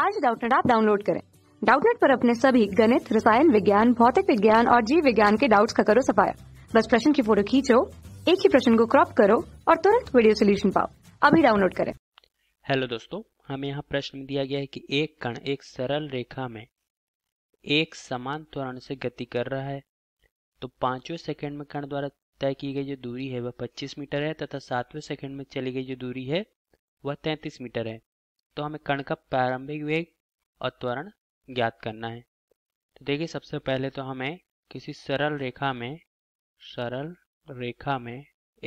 आज डाउटनेट आप डाउनलोड करें डाउटनेट पर अपने सभी गणित रसायन विज्ञान भौतिक विज्ञान और जीव विज्ञान के डाउट्स का करो सफाया बस प्रश्न की फोटो खींचो एक ही प्रश्न को क्रॉप करो और तुरंत वीडियो सोल्यूशन पाओ अभी डाउनलोड करें हेलो दोस्तों हमें यहाँ प्रश्न दिया गया है कि एक कण एक सरल रेखा में एक समान त्वरण से गति कर रहा है तो पांचवें सेकंड में कण द्वारा तय की गई जो दूरी है वह 25 मीटर है तथा सातवें सेकंड में चली गई जो दूरी है वह 33 मीटर है तो हमें कण का प्रारंभिक वेग और त्वरण ज्ञात करना है तो देखिए सबसे पहले तो हमें किसी सरल रेखा में सरल रेखा में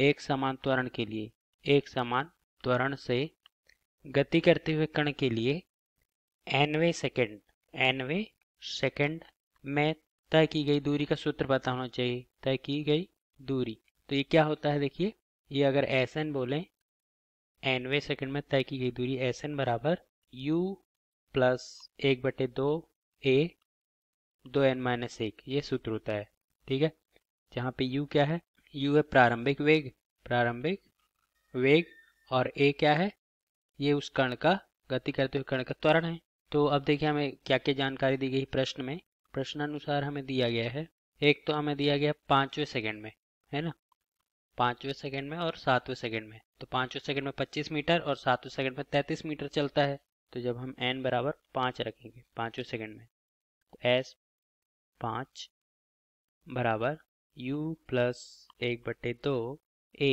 एक समान त्वरण के लिए एक समान त्वरण से गति करते हुए कण के लिए एनवे सेकेंड एनवे सेकेंड में तय की गई दूरी का सूत्र पता होना चाहिए तय की गई दूरी तो ये क्या होता है देखिए ये अगर एस एन बोलें एनवे सेकंड में तय की गई दूरी एस एन बराबर यू प्लस एक बटे दो ए दो एन माइनस एक ये सूत्र होता है ठीक है जहाँ पे यू क्या है यू है प्रारंभिक वेग प्रारंभिक वेग और ए क्या है ये उस कण का गति करते हुए कण का त्वरण है तो अब देखिए हमें क्या क्या जानकारी दी गई प्रश्न में प्रश्नानुसार हमें दिया गया है एक तो हमें दिया गया पांचवें सेकंड में है ना पांचवें सेकंड में और सातवें सेकंड में तो पाँचों सेकंड में पच्चीस मीटर और सातों सेकंड में तैंतीस मीटर चलता है तो जब हम एन बराबर पाँच रखेंगे पाँचों सेकंड में तो एस पाँच बराबर यू प्लस एक बटे दो ए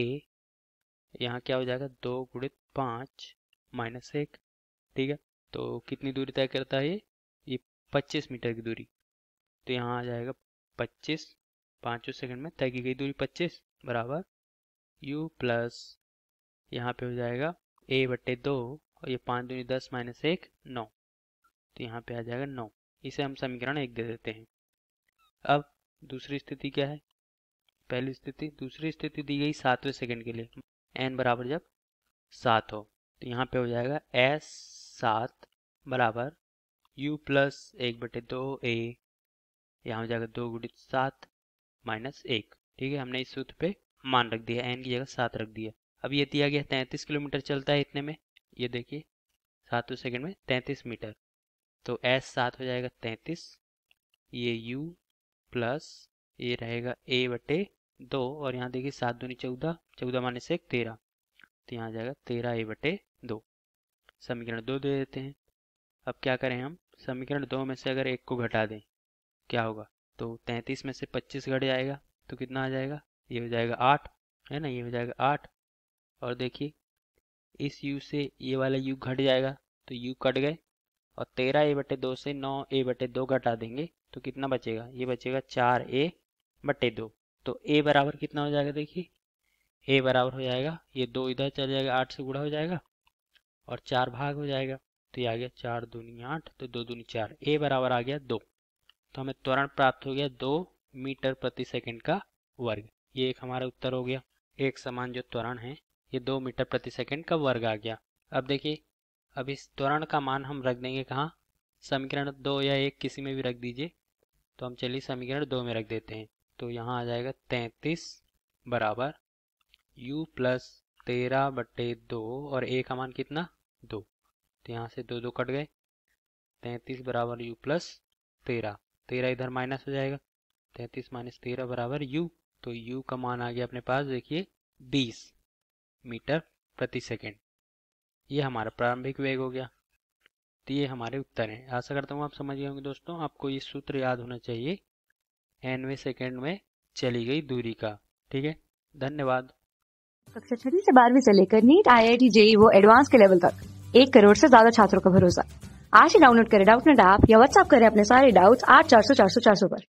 यहाँ क्या हो जाएगा दो गुणित पाँच माइनस एक ठीक है तो कितनी दूरी तय करता है ये ये पच्चीस मीटर की दूरी तो यहाँ आ जाएगा पच्चीस पाँचों सेकंड में तय की गई दूरी पच्चीस बराबर यू प्लस यहाँ पे हो जाएगा ए बटे दो और ये पाँच दूनी दस माइनस एक नौ तो यहाँ पे आ जाएगा नौ इसे हम समीकरण एक दे देते हैं अब दूसरी स्थिति क्या है पहली स्थिति दूसरी स्थिति दी गई सातवें सेकंड के लिए एन बराबर जब सात हो तो यहाँ पे हो जाएगा एस सात बराबर यू प्लस एक बटे दो ए यहाँ हो जाएगा दो गुणित सात माइनस एक ठीक है हमने इस सूत्र पे मान रख दिया एन की जगह सात रख दिया अब ये दिया गया तैंतीस किलोमीटर चलता है इतने में ये देखिए सातों सेकंड में तैंतीस मीटर तो एस सात हो जाएगा तैंतीस ये यू प्लस ये रहेगा ए बटे दो और यहाँ देखिए सात दूनी चौदह चौदह माने से एक तेरह तो यहाँ आ जाएगा तेरह ए बटे दो समीकरण दो दे देते हैं अब क्या करें हम समीकरण दो में से अगर एक को घटा दें क्या होगा तो तैंतीस में से पच्चीस घट जाएगा तो कितना आ जाएगा ये हो जाएगा आठ है ना ये हो जाएगा आठ और देखिए इस यू से ये वाला यू घट जाएगा तो यू कट गए और तेरह ए बटे दो से नौ ए बटे दो घटा देंगे तो कितना बचेगा ये बचेगा चार ए बटे दो तो ए बराबर कितना हो जाएगा देखिए ए बराबर हो जाएगा ये दो इधर चल जाएगा आठ से गुड़ा हो जाएगा और चार भाग हो जाएगा तो ये आ गया चार दूनी आठ तो दो दूनी चार ए बराबर आ गया दो तो हमें त्वरण प्राप्त हो गया दो मीटर प्रति सेकेंड का वर्ग ये एक हमारा उत्तर हो गया एक समान जो त्वरण है ये दो मीटर प्रति सेकंड का वर्ग आ गया अब देखिए अब इस त्वरण का मान हम रख देंगे कहाँ समीकरण दो या एक किसी में भी रख दीजिए तो हम चलिए समीकरण दो में रख देते हैं तो यहाँ आ जाएगा तैंतीस बराबर यू प्लस तेरह बटे दो और ए का मान कितना दो तो यहाँ से दो दो कट गए तैंतीस बराबर यू प्लस तेरह तेरह इधर माइनस हो जाएगा तैंतीस माइनस तेरह बराबर यू तो यू का मान आ गया अपने पास देखिए बीस मीटर प्रति सेकेंड ये हमारा प्रारंभिक वेग हो गया तो ये हमारे उत्तर हैं आशा करता हूँ आप समझ गए होंगे दोस्तों आपको ये सूत्र याद होना चाहिए एनवे सेकेंड में चली गई दूरी का ठीक है धन्यवाद कक्षा छठी से बारहवीं से लेकर NEET I I T JEE वो एडवांस के लेवल तक एक करोड़ से ज्यादा छात्रों का भरोसा आज ही डाउनलोड करें डाउट नेट ऐप या व्हाट्सअप करें अपने सारे डाउट्स आठ चार सौ चार सौ चार सौ पर